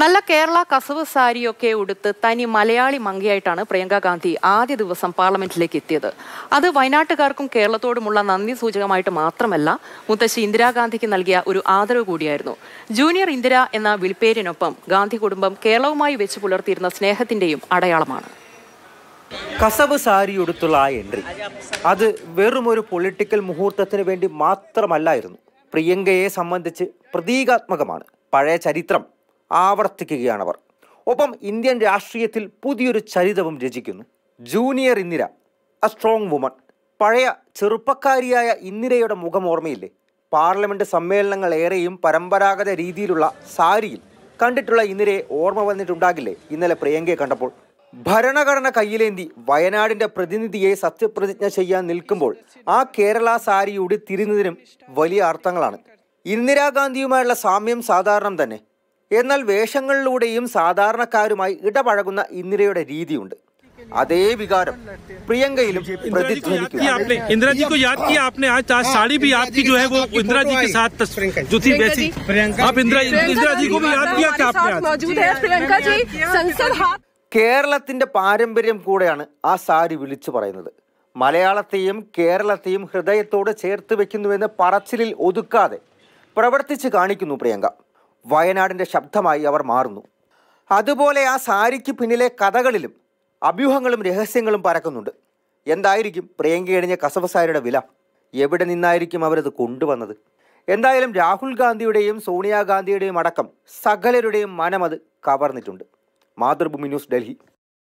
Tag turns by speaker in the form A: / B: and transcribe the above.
A: നല്ല കേരള കസവ് സാരിയൊക്കെ ഉടുത്ത് തനി മലയാളി മങ്കയായിട്ടാണ് പ്രിയങ്ക ഗാന്ധി ആദ്യ ദിവസം പാർലമെന്റിലേക്ക് എത്തിയത് അത് വയനാട്ടുകാർക്കും കേരളത്തോടുമുള്ള നന്ദി സൂചകമായിട്ട് മാത്രമല്ല മുത്തശ്ശി ഇന്ദിരാഗാന്ധിക്ക് നൽകിയ ഒരു ആദരവ് കൂടിയായിരുന്നു ജൂനിയർ ഇന്ദിര എന്ന വിളിപ്പേരിനൊപ്പം ഗാന്ധി കുടുംബം കേരളവുമായി വെച്ച് പുലർത്തിയിരുന്ന സ്നേഹത്തിന്റെയും അടയാളമാണ് കസവ്
B: സാരി ഉടുത്തുള്ള ആ എൻട്രി അത് വെറും ഒരു പൊളിറ്റിക്കൽ മുഹൂർത്തത്തിന് വേണ്ടി മാത്രമല്ലായിരുന്നു പ്രിയങ്കയെ സംബന്ധിച്ച് പ്രതീകാത്മകമാണ് പഴയ ചരിത്രം ആവർത്തിക്കുകയാണവർ ഒപ്പം ഇന്ത്യൻ രാഷ്ട്രീയത്തിൽ പുതിയൊരു ചരിതവും രചിക്കുന്നു junior Indira a strong woman പഴയ ചെറുപ്പക്കാരിയായ ഇന്ദിരയുടെ മുഖം ഓർമ്മയില്ലേ പാർലമെൻറ്റ് സമ്മേളനങ്ങൾ ഏറെയും പരമ്പരാഗത രീതിയിലുള്ള സാരിയിൽ കണ്ടിട്ടുള്ള ഇന്ദിരയെ ഓർമ്മ വന്നിട്ടുണ്ടാകില്ലേ ഇന്നലെ പ്രിയങ്കയെ കണ്ടപ്പോൾ ഭരണഘടന കയ്യിലേന്തി വയനാടിൻ്റെ പ്രതിനിധിയെ സത്യപ്രതിജ്ഞ ചെയ്യാൻ നിൽക്കുമ്പോൾ ആ കേരള സാരി തിരുന്നതിനും വലിയ അർത്ഥങ്ങളാണ് ഇന്ദിരാഗാന്ധിയുമായുള്ള സാമ്യം സാധാരണം തന്നെ എന്നാൽ വേഷങ്ങളിലൂടെയും സാധാരണക്കാരുമായി ഇടപഴകുന്ന ഇന്ദിരയുടെ രീതിയുണ്ട് അതേ വികാരം പ്രിയങ്കയിലും കേരളത്തിന്റെ പാരമ്പര്യം കൂടെയാണ് ആ സാരി വിളിച്ചു പറയുന്നത് മലയാളത്തെയും കേരളത്തെയും ഹൃദയത്തോട് ചേർത്ത് വെക്കുന്നുവെന്ന് പറച്ചിലിൽ ഒതുക്കാതെ പ്രവർത്തിച്ച് കാണിക്കുന്നു പ്രിയങ്ക വയനാടിൻ്റെ ശബ്ദമായി അവർ മാറുന്നു അതുപോലെ ആ സാരിക്ക് പിന്നിലെ കഥകളിലും അഭ്യൂഹങ്ങളും രഹസ്യങ്ങളും പരക്കുന്നുണ്ട് എന്തായിരിക്കും പ്രിയങ്ക എണിഞ്ഞ കസവസാരിയുടെ വില എവിടെ നിന്നായിരിക്കും അവരത് കൊണ്ടുവന്നത് എന്തായാലും രാഹുൽ ഗാന്ധിയുടെയും സോണിയാഗാന്ധിയുടെയും അടക്കം സകലരുടെയും മനമത് കവർന്നിട്ടുണ്ട് മാതൃഭൂമി ന്യൂസ് ഡൽഹി